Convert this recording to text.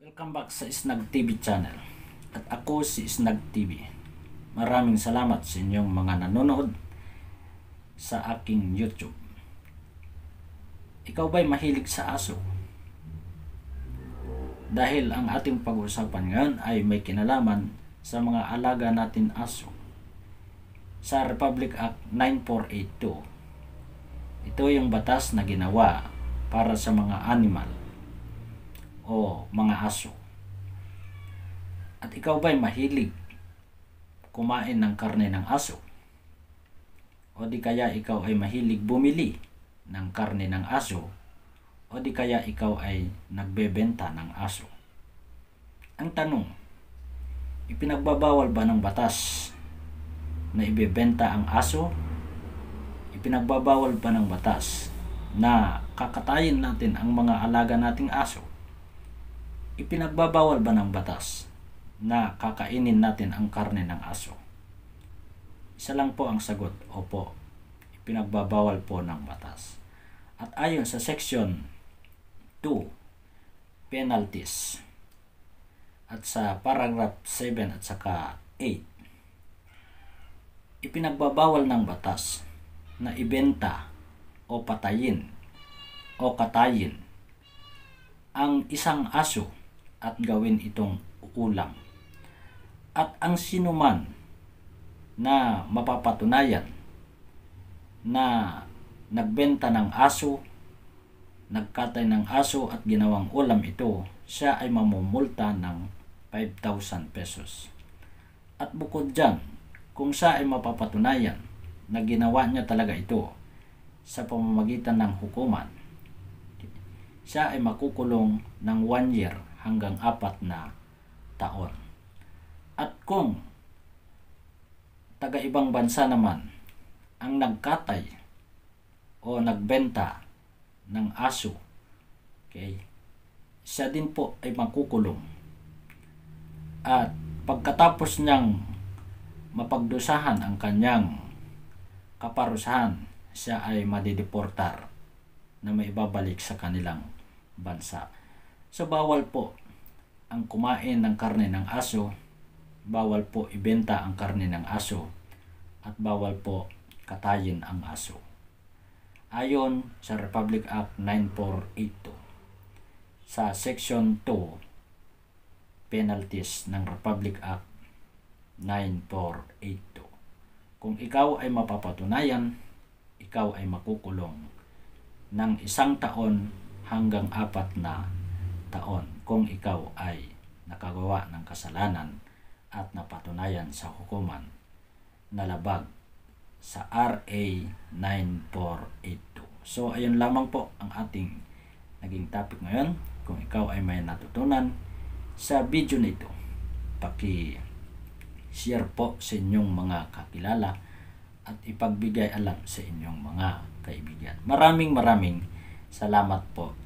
Welcome back sa Snag TV channel at ako si Snag TV. Maraming salamat sa inyong mga nanonood sa aking YouTube. Ikaw ba'y mahilig sa aso? Dahil ang ating pag-uusapan ngayon ay may kinalaman sa mga alaga natin aso sa Republic Act 9482 ito yung batas na ginawa para sa mga animal o mga aso. At ikaw ba'y mahilig kumain ng karne ng aso? O di kaya ikaw ay mahilig bumili ng karne ng aso? O di kaya ikaw ay nagbebenta ng aso? Ang tanong, ipinagbabawal ba ng batas na ibebenta ang aso ipinagbabawal pa ng batas na kakatayin natin ang mga alaga nating aso? Ipinagbabawal ba ng batas na kakainin natin ang karne ng aso? Isa lang po ang sagot, opo, ipinagbabawal po ng batas. At ayon sa section 2, penalties, at sa paragraph 7 at saka 8, ipinagbabawal ng batas na ibenta o patayin o katayin ang isang aso at gawin itong ulam. At ang sinuman na mapapatunayan na nagbenta ng aso, nagkatay ng aso at ginawang ulam ito, siya ay mamumulta ng 5,000 pesos. At bukod dyan, kung siya ay mapapatunayan na ginawa niya talaga ito sa pamamagitan ng hukuman, siya ay makukulong ng 1 year hanggang 4 na taon. At kung taga-ibang bansa naman ang nagkatay o nagbenta ng aso, okay, siya din po ay makukulong. At pagkatapos niyang mapagdusahan ang kanyang kaparusahan, siya ay madideportar na may babalik sa kanilang bansa. So bawal po ang kumain ng karne ng aso, bawal po ibenta ang karne ng aso, at bawal po katayin ang aso. Ayon sa Republic Act 9482 sa Section 2 Penalties ng Republic Act 9482 kung ikaw ay mapapatunayan, ikaw ay makukulong ng isang taon hanggang apat na taon kung ikaw ay nakagawa ng kasalanan at napatunayan sa hukuman na labag sa RA 9482. So, ayun lamang po ang ating naging topic ngayon. Kung ikaw ay may natutunan sa video nito, paki share po sa inyong mga kakilala at ipagbigay alam sa inyong mga kaibigan. Maraming maraming salamat po